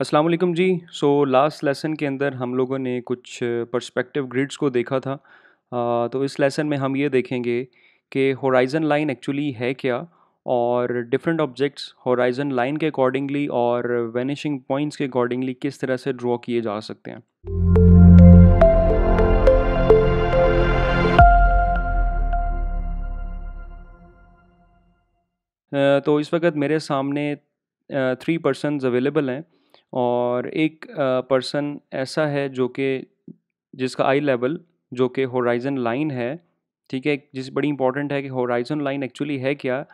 Aslam ji so last lesson के अंदर हम लोगों ने कुछ पर्सपेक्टिव ग्रिड्स को देखा था आ, तो इस लेसन में हम ये देखेंगे कि होराइज़न लाइन एक्चुअली है क्या और डिफरेंट ऑब्जेक्ट्स होराइज़न लाइन के अकॉर्डिंगली और वेनिशिंग पॉइंट्स के अकॉर्डिंगली किस तरह से ड्रॉ किए जा सकते हैं तो इस वक्त मेरे सामने थ्री पर्सनस अवेलेबल हैं और एक पर्सन ऐसा है जो कि जिसका आई लेवल जो कि होराइज़न लाइन है ठीक है जिस बड़ी इंपॉर्टेंट है कि होराइज़न लाइन एक्चुअली है क्या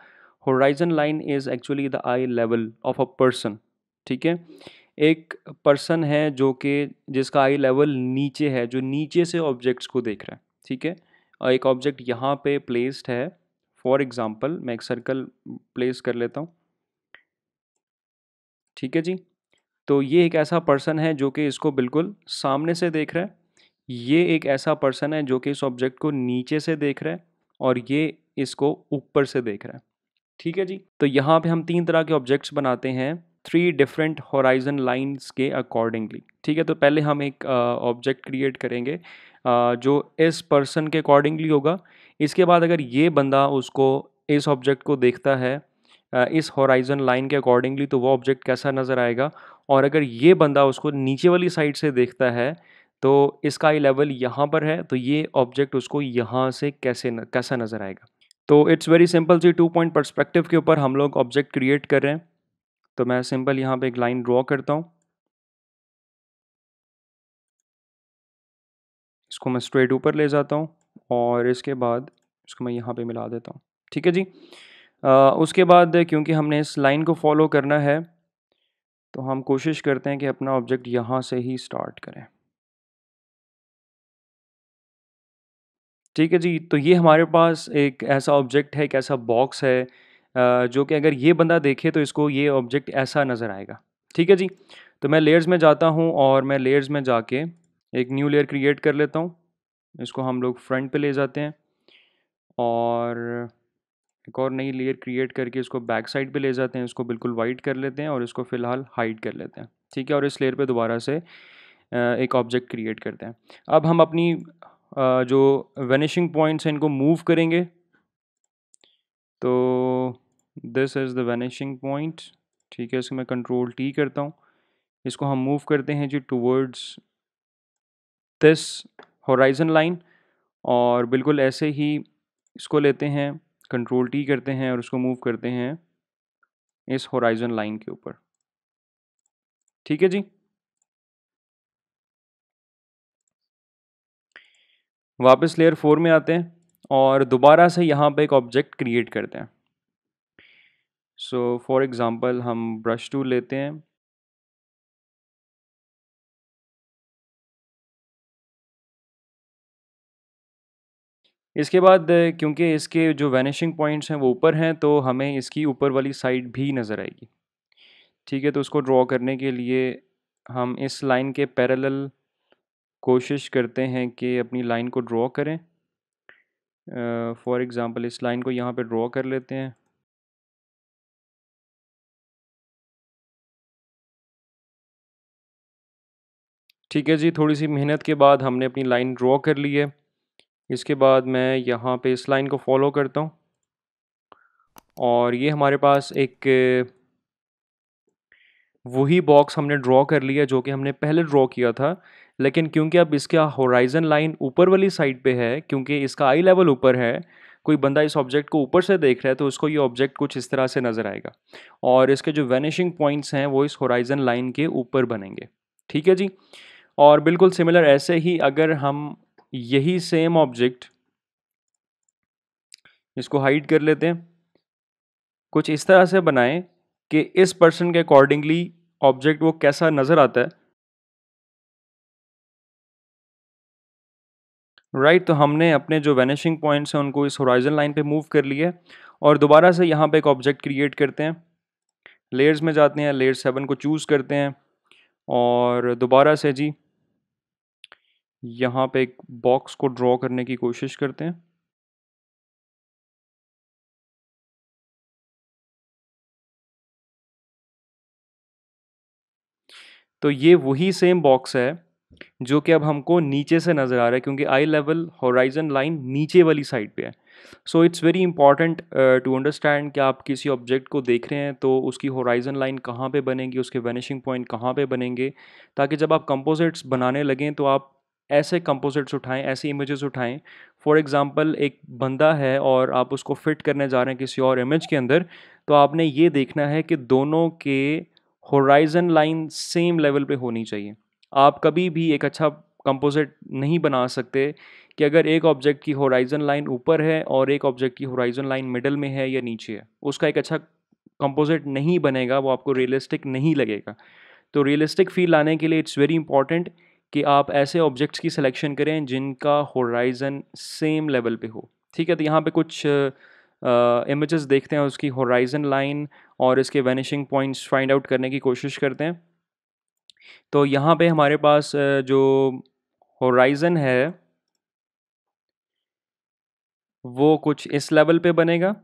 horizon line is actually the eye level of a person ठीक है एक पर्सन है जो कि जिसका आई लेवल नीचे है जो नीचे से ऑब्जेक्ट्स को देख रहा है ठीक है और एक ऑब्जेक्ट यहाँ पे प्लेस्ड है फॉर एग्ज़ाम्पल मैं एक सर्कल प्लेस कर लेता हूँ ठीक है जी तो ये एक ऐसा पर्सन है जो कि इसको बिल्कुल सामने से देख रहा है ये एक ऐसा पर्सन है जो कि इस ऑब्जेक्ट को नीचे से देख रहा है और ये इसको ऊपर से देख रहा है ठीक है जी तो यहाँ पे हम तीन तरह के ऑब्जेक्ट्स बनाते हैं थ्री डिफरेंट होराइजन लाइंस के अकॉर्डिंगली ठीक है तो पहले हम एक ऑब्जेक्ट uh, क्रिएट करेंगे uh, जो इस पर्सन के अकॉर्डिंगली होगा इसके बाद अगर ये बंदा उसको इस ऑब्जेक्ट को देखता है uh, इस होराइजन लाइन के अकॉर्डिंगली तो वो ऑब्जेक्ट कैसा नज़र आएगा और अगर ये बंदा उसको नीचे वाली साइड से देखता है तो इसका आई लेवल यहाँ पर है तो ये ऑब्जेक्ट उसको यहाँ से कैसे न, कैसा नज़र आएगा तो it's very simple see two point perspective के ऊपर हम लोग ऑब्जेक्ट क्रिएट कर रहे हैं तो मैं सिंपल यहाँ पे एक लाइन ड्रॉ करता हूँ इसको मैं स्ट्रेट ऊपर ले जाता हूँ और इसके बाद इसको मैं यहाँ पे मिला देता हूँ ठीक है जी आ, उसके बाद क्योंकि हमने इस लाइन को फॉलो करना है तो हम कोशिश करते हैं कि अपना ऑब्जेक्ट यहाँ से ही स्टार्ट करें ठीक है जी तो ये हमारे पास एक ऐसा ऑब्जेक्ट है एक ऐसा बॉक्स है जो कि अगर ये बंदा देखे तो इसको ये ऑब्जेक्ट ऐसा नज़र आएगा ठीक है जी तो मैं लेयर्स में जाता हूँ और मैं लेयर्स में जाके एक न्यू लेयर क्रिएट कर लेता हूँ इसको हम लोग फ्रंट पे ले जाते हैं और एक और नई लेयर क्रिएट करके इसको बैक साइड पे ले जाते हैं इसको बिल्कुल वाइट कर लेते हैं और इसको फ़िलहाल हाइड कर लेते हैं ठीक है और इस लेयर पे दोबारा से एक ऑब्जेक्ट क्रिएट करते हैं अब हम अपनी जो वनिशिंग पॉइंट्स हैं इनको मूव करेंगे तो this is the vanishing point ठीक है इसको मैं कंट्रोल टी करता हूँ इसको हम मूव करते हैं जी टूवर्ड्स दिस होराइजन लाइन और बिल्कुल ऐसे ही इसको लेते हैं कंट्रोल टी करते हैं और उसको मूव करते हैं इस होराइजन लाइन के ऊपर ठीक है जी वापस लेयर फोर में आते हैं और दोबारा से यहाँ पे एक ऑब्जेक्ट क्रिएट करते हैं सो फॉर एग्जांपल हम ब्रश टूल लेते हैं इसके बाद क्योंकि इसके जो वैनिशिंग पॉइंट्स हैं वो ऊपर हैं तो हमें इसकी ऊपर वाली साइड भी नज़र आएगी ठीक है तो उसको ड्रॉ करने के लिए हम इस लाइन के पैरेलल कोशिश करते हैं कि अपनी लाइन को ड्रॉ करें फॉर uh, एग्ज़ाम्पल इस लाइन को यहाँ पे ड्रॉ कर लेते हैं ठीक है जी थोड़ी सी मेहनत के बाद हमने अपनी लाइन ड्रॉ कर ली है इसके बाद मैं यहाँ पे इस लाइन को फॉलो करता हूँ और ये हमारे पास एक वही बॉक्स हमने ड्रॉ कर लिया जो कि हमने पहले ड्रॉ किया था लेकिन क्योंकि अब इसका होराइजन लाइन ऊपर वाली साइड पे है क्योंकि इसका आई लेवल ऊपर है कोई बंदा इस ऑब्जेक्ट को ऊपर से देख रहा है तो उसको ये ऑब्जेक्ट कुछ इस तरह से नज़र आएगा और इसके जो वैनिशिंग पॉइंट्स हैं वो इस होराइजन लाइन के ऊपर बनेंगे ठीक है जी और बिल्कुल सिमिलर ऐसे ही अगर हम यही सेम ऑब्जेक्ट इसको हाइड कर लेते हैं कुछ इस तरह से बनाएं कि इस पर्सन के अकॉर्डिंगली ऑब्जेक्ट वो कैसा नज़र आता है राइट right, तो हमने अपने जो वैनिशिंग पॉइंट्स हैं उनको इस होराइजन लाइन पे मूव कर लिया और दोबारा से यहाँ पे एक ऑब्जेक्ट क्रिएट करते हैं लेयर्स में जाते हैं लेयर सेवन को चूज़ करते हैं और दोबारा से जी यहाँ पे एक बॉक्स को ड्रॉ करने की कोशिश करते हैं तो ये वही सेम बॉक्स है जो कि अब हमको नीचे से नज़र आ रहा है क्योंकि आई लेवल होराइजन लाइन नीचे वाली साइड पे है so it's very important to understand कि आप किसी ऑब्जेक्ट को देख रहे हैं तो उसकी होराइजन लाइन कहाँ पे बनेगी उसके वनिशिंग पॉइंट कहाँ पे बनेंगे ताकि जब आप कंपोजिट्स बनाने लगें तो आप ऐसे कंपोजिट्स उठाएं ऐसी इमेजेस उठाएं फॉर एग्ज़ाम्पल एक बंदा है और आप उसको फिट करने जा रहे हैं किसी और इमेज के अंदर तो आपने ये देखना है कि दोनों के होराइजन लाइन सेम लेवल पे होनी चाहिए आप कभी भी एक अच्छा कंपोजिट नहीं बना सकते कि अगर एक ऑब्जेक्ट की होराइजन लाइन ऊपर है और एक ऑब्जेक्ट की होराइजन लाइन मिडल में है या नीचे है उसका एक अच्छा कंपोजिट नहीं बनेगा वो आपको रियलिस्टिक नहीं लगेगा तो रियलिस्टिक फील आने के लिए इट्स वेरी इंपॉर्टेंट कि आप ऐसे ऑब्जेक्ट्स की सिलेक्शन करें जिनका होराइज़न सेम लेवल पे हो ठीक है तो यहाँ पे कुछ इमेजेस uh, देखते हैं उसकी होराइज़न लाइन और इसके वैनिशिंग पॉइंट्स फाइंड आउट करने की कोशिश करते हैं तो यहाँ पे हमारे पास जो होराइज़न है वो कुछ इस लेवल पे बनेगा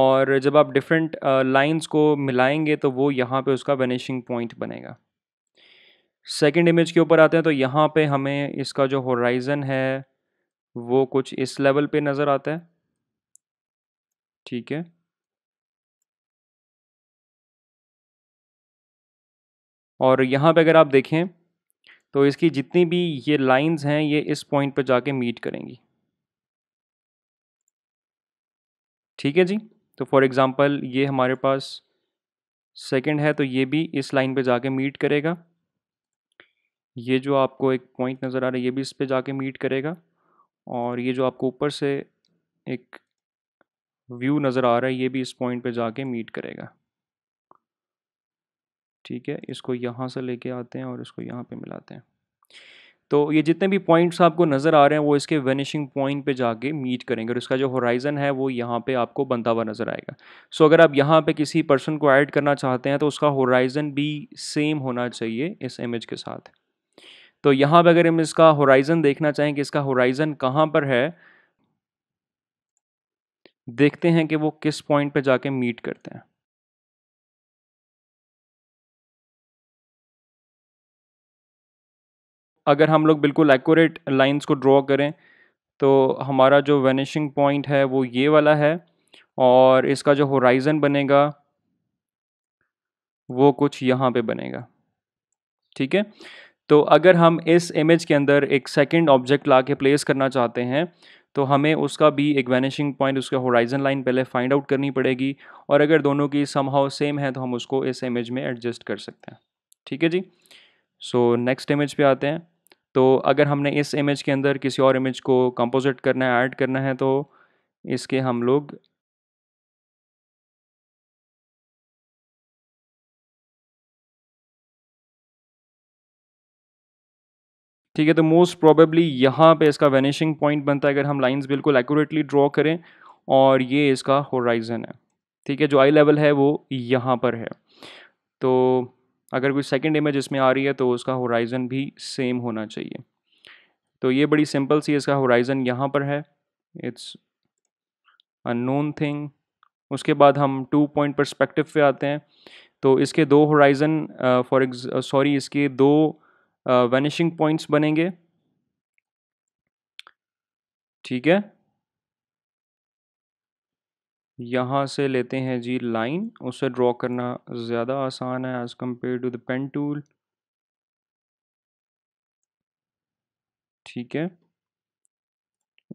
और जब आप डिफरेंट लाइंस को मिलाएंगे तो वो यहाँ पे उसका वनिशिंग पॉइंट बनेगा सेकंड इमेज के ऊपर आते हैं तो यहाँ पे हमें इसका जो होराइज़न है वो कुछ इस लेवल पे नज़र आता है ठीक है और यहाँ पे अगर आप देखें तो इसकी जितनी भी ये लाइंस हैं ये इस पॉइंट पे जाके मीट करेंगी ठीक है जी तो फॉर एग्ज़ाम्पल ये हमारे पास सेकेंड है तो ये भी इस लाइन पर जाके मीट करेगा ये जो आपको एक पॉइंट नज़र आ रहा है ये भी इस पर जाके मीट करेगा और ये जो आपको ऊपर से एक व्यू नज़र आ रहा है ये भी इस पॉइंट पे जाके मीट करेगा ठीक है इसको यहाँ से लेके आते हैं और इसको यहाँ पे मिलाते हैं तो ये जितने भी पॉइंट्स आपको नज़र आ रहे हैं वो इसके वनिशिंग पॉइंट पे जाके मीट करेंगे और इसका जो होराइज़न है वो यहाँ पे आपको बनता हुआ नज़र आएगा सो so, अगर आप यहाँ पे किसी पर्सन को ऐड करना चाहते हैं तो उसका होराइज़न भी सेम होना चाहिए इस इमेज के साथ तो यहाँ पर अगर हम इसका होराइज़न देखना चाहें कि इसका होराइज़न कहाँ पर है देखते हैं कि वो किस पॉइंट पर जाके मीट करते हैं अगर हम लोग बिल्कुल एक्यूरेट लाइंस को ड्रॉ करें तो हमारा जो वनिशिंग पॉइंट है वो ये वाला है और इसका जो होराइज़न बनेगा वो कुछ यहाँ पे बनेगा ठीक है तो अगर हम इस इमेज के अंदर एक सेकंड ऑब्जेक्ट ला के प्लेस करना चाहते हैं तो हमें उसका भी एक वैनिशिंग पॉइंट उसका होराइजन लाइन पहले फाइंड आउट करनी पड़ेगी और अगर दोनों की समहाउ सेम है तो हम उसको इस इमेज में एडजस्ट कर सकते हैं ठीक है जी सो नेक्स्ट इमेज पे आते हैं तो अगर हमने इस इमेज के अंदर किसी और इमेज को कंपोजिट करना है ऐड करना है तो इसके हम लोग ठीक है तो मोस्ट प्रॉबेबली यहाँ पे इसका वेनिशिंग पॉइंट बनता है अगर हम लाइंस बिल्कुल एक्यूरेटली ड्रॉ करें और ये इसका होराइजन है ठीक है जो आई लेवल है वो यहाँ पर है तो अगर कोई सेकेंड इमेज इसमें आ रही है तो उसका होराइज़न भी सेम होना चाहिए तो ये बड़ी सिंपल सी इसका होराइज़न यहाँ पर है इट्स नोन थिंग उसके बाद हम टू पॉइंट परस्पेक्टिव पे आते हैं तो इसके दो होराइज़न फॉर एग्ज सॉरी इसके दो वनिशिंग uh, पॉइंट्स बनेंगे ठीक है यहाँ से लेते हैं जी लाइन उसे ड्रॉ करना ज़्यादा आसान है as compare to the pen tool ठीक है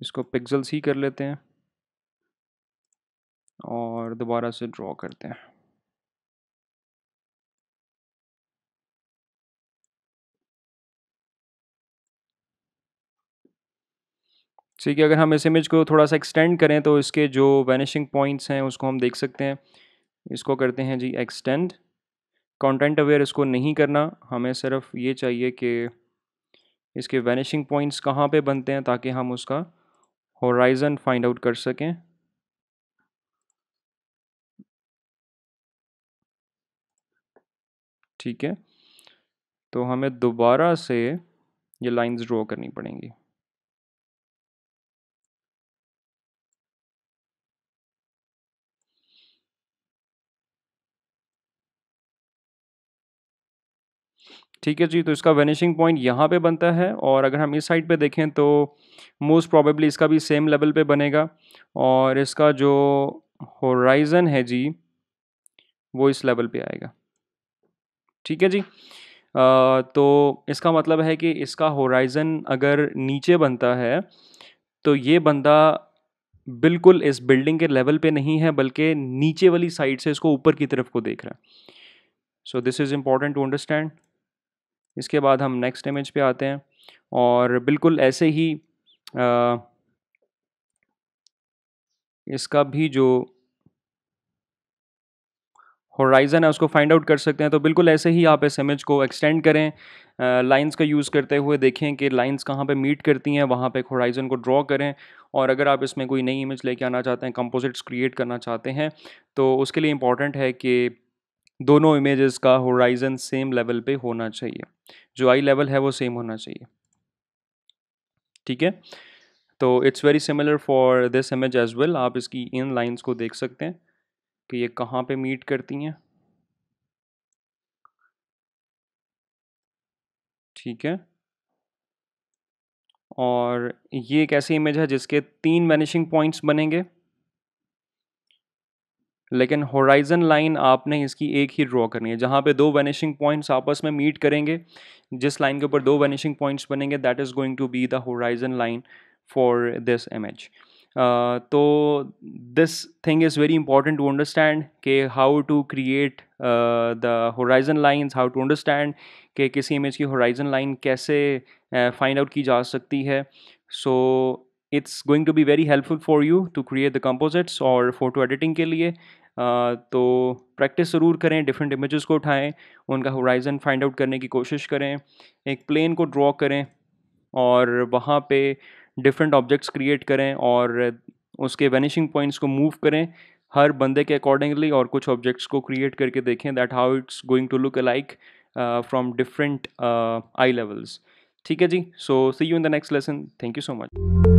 इसको पिक्सल्स ही कर लेते हैं और दोबारा से ड्रॉ करते हैं ठीक है अगर हम इस इमेज को थोड़ा सा एक्सटेंड करें तो इसके जो वैनिशिंग पॉइंट्स हैं उसको हम देख सकते हैं इसको करते हैं जी एक्सटेंड कंटेंट अवेयर इसको नहीं करना हमें सिर्फ ये चाहिए कि इसके वैनिशिंग पॉइंट्स कहाँ पे बनते हैं ताकि हम उसका होराइज़न फाइंड आउट कर सकें ठीक है तो हमें दोबारा से ये लाइंस ड्रॉ करनी पड़ेंगी ठीक है जी तो इसका वेनिशिंग पॉइंट यहाँ पे बनता है और अगर हम इस साइड पे देखें तो मोस्ट प्रॉबेबली इसका भी सेम लेवल पे बनेगा और इसका जो होराइज़न है जी वो इस लेवल पे आएगा ठीक है जी आ, तो इसका मतलब है कि इसका होराइज़न अगर नीचे बनता है तो ये बंदा बिल्कुल इस बिल्डिंग के लेवल पे नहीं है बल्कि नीचे वाली साइड से इसको ऊपर की तरफ को देख रहा है so this is important to understand इसके बाद हम नेक्स्ट इमेज पे आते हैं और बिल्कुल ऐसे ही आ, इसका भी जो होराइज़न है उसको फाइंड आउट कर सकते हैं तो बिल्कुल ऐसे ही आप इस इमेज को एक्सटेंड करें लाइंस का यूज़ करते हुए देखें कि लाइंस कहाँ पे मीट करती हैं वहाँ पे एक होराइज़न को ड्रॉ करें और अगर आप इसमें कोई नई इमेज लेके आना चाहते हैं कंपोजिट्स क्रिएट करना चाहते हैं तो उसके लिए इम्पॉर्टेंट है कि दोनों इमेजेस का होराइजन सेम लेवल पे होना चाहिए जो आई लेवल है वो सेम होना चाहिए ठीक है तो it's very similar for this image as well आप इसकी इन लाइंस को देख सकते हैं कि ये कहाँ पे मीट करती हैं ठीक है और ये एक ऐसी इमेज है जिसके तीन वैनिशिंग पॉइंट्स बनेंगे लेकिन होराइजन लाइन आपने इसकी एक ही ड्रॉ करनी है जहाँ पे दो वनिशिंग पॉइंट्स आपस में मीट करेंगे जिस लाइन के ऊपर दो वनिशिंग पॉइंट्स बनेंगे that is going to be the horizon line for this image तो this thing is very important to understand के how to create the horizon lines how to understand कि किसी इमेज की horizon line कैसे find uh, out की जा सकती है so so, it's going to be very helpful for you to create the composites और फोटो एडिटिंग के लिए तो प्रैक्टिस ज़रूर करें डिफरेंट इमेजेस को उठाएं उनका होराइज़न फाइंड आउट करने की कोशिश करें एक प्लेन को ड्रॉ करें और वहाँ पे डिफरेंट ऑब्जेक्ट्स क्रिएट करें और उसके वनिशिंग पॉइंट्स को मूव करें हर बंदे के अकॉर्डिंगली और कुछ ऑब्जेक्ट्स को क्रिएट करके देखें that how it's going to look alike from different eye levels ठीक है जी so see you in the next lesson thank you so much